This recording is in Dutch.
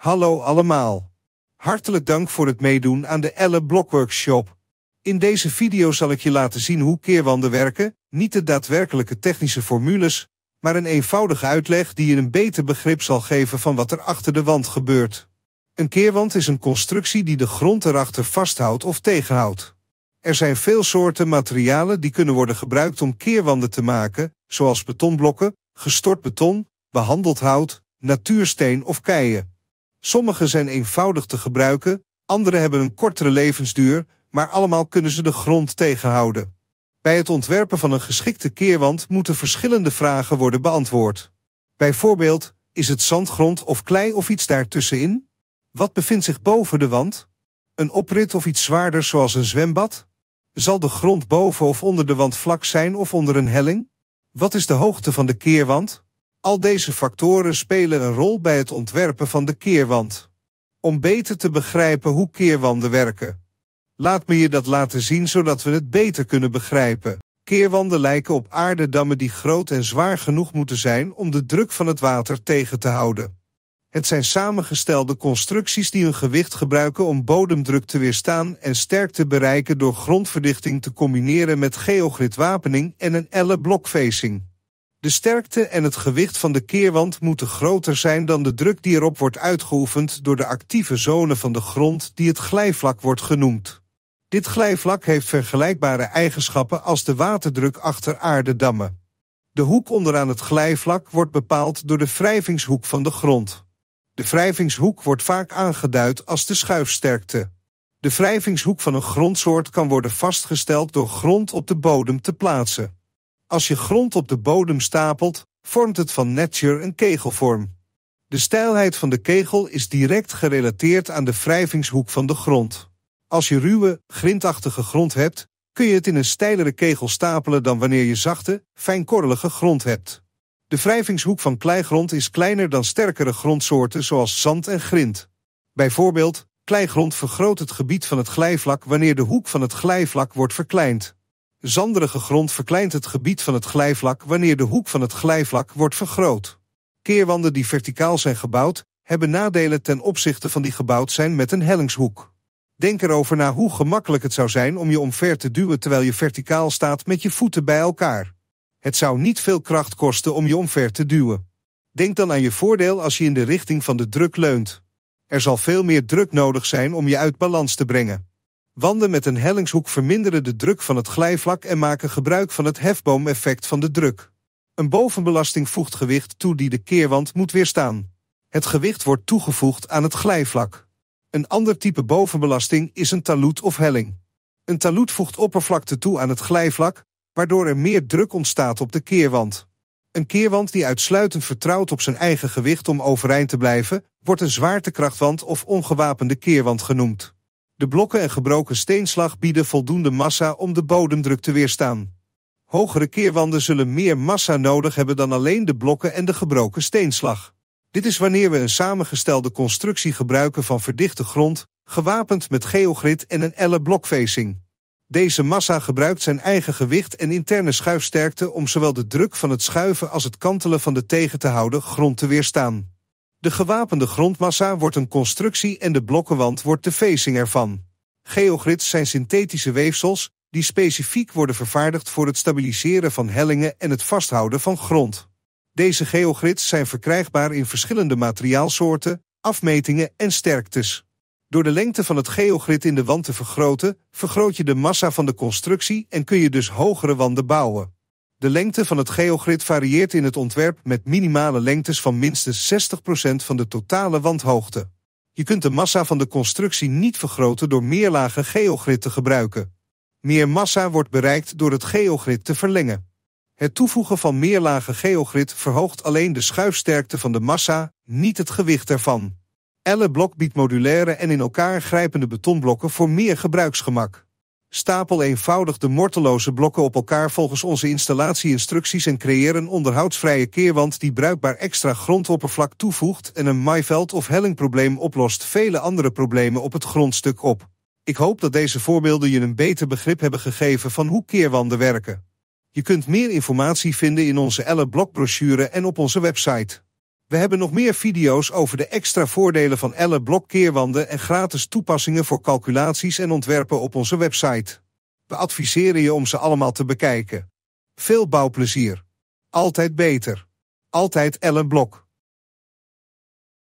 Hallo allemaal. Hartelijk dank voor het meedoen aan de Elle Blokworkshop. In deze video zal ik je laten zien hoe keerwanden werken, niet de daadwerkelijke technische formules, maar een eenvoudige uitleg die je een beter begrip zal geven van wat er achter de wand gebeurt. Een keerwand is een constructie die de grond erachter vasthoudt of tegenhoudt. Er zijn veel soorten materialen die kunnen worden gebruikt om keerwanden te maken, zoals betonblokken, gestort beton, behandeld hout, natuursteen of keien. Sommige zijn eenvoudig te gebruiken, andere hebben een kortere levensduur, maar allemaal kunnen ze de grond tegenhouden. Bij het ontwerpen van een geschikte keerwand moeten verschillende vragen worden beantwoord. Bijvoorbeeld, is het zandgrond of klei of iets daartussenin? Wat bevindt zich boven de wand? Een oprit of iets zwaarder zoals een zwembad? Zal de grond boven of onder de wand vlak zijn of onder een helling? Wat is de hoogte van de keerwand? Al deze factoren spelen een rol bij het ontwerpen van de keerwand. Om beter te begrijpen hoe keerwanden werken. Laat me je dat laten zien zodat we het beter kunnen begrijpen. Keerwanden lijken op aardedammen die groot en zwaar genoeg moeten zijn om de druk van het water tegen te houden. Het zijn samengestelde constructies die hun gewicht gebruiken om bodemdruk te weerstaan en sterk te bereiken door grondverdichting te combineren met geogridwapening en een elle blokfacing. De sterkte en het gewicht van de keerwand moeten groter zijn dan de druk die erop wordt uitgeoefend door de actieve zone van de grond die het glijvlak wordt genoemd. Dit glijvlak heeft vergelijkbare eigenschappen als de waterdruk achter aardedammen. De hoek onderaan het glijvlak wordt bepaald door de wrijvingshoek van de grond. De wrijvingshoek wordt vaak aangeduid als de schuifsterkte. De wrijvingshoek van een grondsoort kan worden vastgesteld door grond op de bodem te plaatsen. Als je grond op de bodem stapelt, vormt het van nature een kegelvorm. De steilheid van de kegel is direct gerelateerd aan de wrijvingshoek van de grond. Als je ruwe, grindachtige grond hebt, kun je het in een steilere kegel stapelen dan wanneer je zachte, fijnkorrelige grond hebt. De wrijvingshoek van kleigrond is kleiner dan sterkere grondsoorten zoals zand en grind. Bijvoorbeeld, kleigrond vergroot het gebied van het glijvlak wanneer de hoek van het glijvlak wordt verkleind. Zanderige grond verkleint het gebied van het glijvlak wanneer de hoek van het glijvlak wordt vergroot. Keerwanden die verticaal zijn gebouwd, hebben nadelen ten opzichte van die gebouwd zijn met een hellingshoek. Denk erover na hoe gemakkelijk het zou zijn om je omver te duwen terwijl je verticaal staat met je voeten bij elkaar. Het zou niet veel kracht kosten om je omver te duwen. Denk dan aan je voordeel als je in de richting van de druk leunt. Er zal veel meer druk nodig zijn om je uit balans te brengen. Wanden met een hellingshoek verminderen de druk van het glijvlak en maken gebruik van het hefboomeffect van de druk. Een bovenbelasting voegt gewicht toe die de keerwand moet weerstaan. Het gewicht wordt toegevoegd aan het glijvlak. Een ander type bovenbelasting is een taloed of helling. Een taloed voegt oppervlakte toe aan het glijvlak, waardoor er meer druk ontstaat op de keerwand. Een keerwand die uitsluitend vertrouwt op zijn eigen gewicht om overeind te blijven, wordt een zwaartekrachtwand of ongewapende keerwand genoemd. De blokken en gebroken steenslag bieden voldoende massa om de bodemdruk te weerstaan. Hogere keerwanden zullen meer massa nodig hebben dan alleen de blokken en de gebroken steenslag. Dit is wanneer we een samengestelde constructie gebruiken van verdichte grond, gewapend met geogrid en een elle blokfacing. Deze massa gebruikt zijn eigen gewicht en interne schuifsterkte om zowel de druk van het schuiven als het kantelen van de tegen te houden grond te weerstaan. De gewapende grondmassa wordt een constructie en de blokkenwand wordt de facing ervan. Geogrids zijn synthetische weefsels die specifiek worden vervaardigd voor het stabiliseren van hellingen en het vasthouden van grond. Deze geogrids zijn verkrijgbaar in verschillende materiaalsoorten, afmetingen en sterktes. Door de lengte van het geogrid in de wand te vergroten, vergroot je de massa van de constructie en kun je dus hogere wanden bouwen. De lengte van het geogrid varieert in het ontwerp met minimale lengtes van minstens 60% van de totale wandhoogte. Je kunt de massa van de constructie niet vergroten door meerlagen geogrid te gebruiken. Meer massa wordt bereikt door het geogrid te verlengen. Het toevoegen van meerlagen geogrid verhoogt alleen de schuifsterkte van de massa, niet het gewicht ervan. Elle blok biedt modulaire en in elkaar grijpende betonblokken voor meer gebruiksgemak. Stapel eenvoudig de morteloze blokken op elkaar volgens onze installatieinstructies en creëer een onderhoudsvrije keerwand die bruikbaar extra grondoppervlak toevoegt en een maaiveld of hellingprobleem oplost vele andere problemen op het grondstuk op. Ik hoop dat deze voorbeelden je een beter begrip hebben gegeven van hoe keerwanden werken. Je kunt meer informatie vinden in onze Elle blokbrochure en op onze website. We hebben nog meer video's over de extra voordelen van elle blokkeerwanden en gratis toepassingen voor calculaties en ontwerpen op onze website. We adviseren je om ze allemaal te bekijken. Veel bouwplezier. Altijd beter. Altijd Ellen blok.